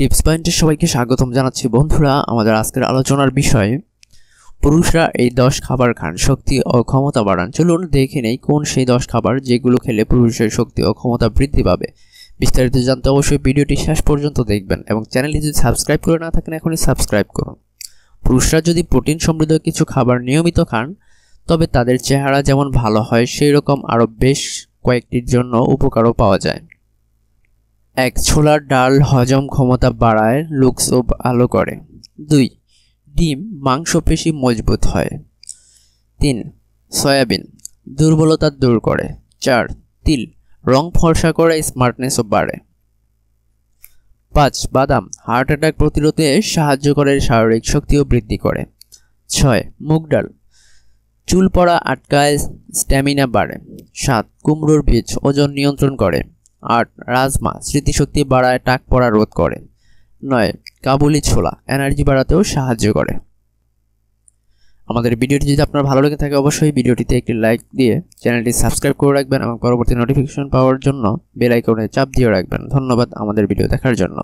tips পয়েন্টে সবাইকে স্বাগতম জানাচ্ছি বন্ধুরা আমাদের আজকের আলোচনার বিষয়ে পুরুষরা এই দশ খাবার খান শক্তি ও ক্ষমতা বাড়ান চলুন দেখে নেই কোন সেই দশ খাবার যেগুলো খেলে পুরুষের শক্তি ও ক্ষমতা বৃদ্ধি পাবে বিস্তারিত জানতে অবশ্যই ভিডিওটি শেষ পর্যন্ত দেখবেন এবং চ্যানেলটি যদি সাবস্ক্রাইব করে না থাকেন এখনই সাবস্ক্রাইব করুন পুরুষরা যদি প্রোটিন সমৃদ্ধ কিছু খাবার নিয়মিত খান তবে তাদের চেহারা যেমন ভালো হয় সেই রকম আরও বেশ কয়েকটির জন্য উপকারও পাওয়া যায় এক ছোলার ডাল হজম ক্ষমতা বাড়ায় লুকসোপ আলো করে দুই ডিম মাংসপেশি মজবুত হয় তিন সয়াবিন দুর্বলতা দূর করে চার তিল রং ফর্সা করে স্মার্টনেসও বাড়ে পাঁচ বাদাম হার্ট অ্যাটাক প্রতিরোধে সাহায্য করে শারীরিক শক্তিও বৃদ্ধি করে ছয় মুগ ডাল চুল পড়া আটকায় স্ট্যামিনা বাড়ে সাত কুমড়োর বীজ ওজন নিয়ন্ত্রণ করে আট রাজমা স্মৃতিশক্তি বাড়ায় টাক পড়া রোধ করে নয় কাবুলি ছোলা এনার্জি বাড়াতেও সাহায্য করে আমাদের ভিডিওটি যদি আপনার ভালো লেগে থাকে অবশ্যই ভিডিওটিতে একটি লাইক দিয়ে চ্যানেলটি সাবস্ক্রাইব করে রাখবেন এবং পরবর্তী নোটিফিকেশন পাওয়ার জন্য বেলাইকনে চাপ দিয়ে রাখবেন ধন্যবাদ আমাদের ভিডিও দেখার জন্য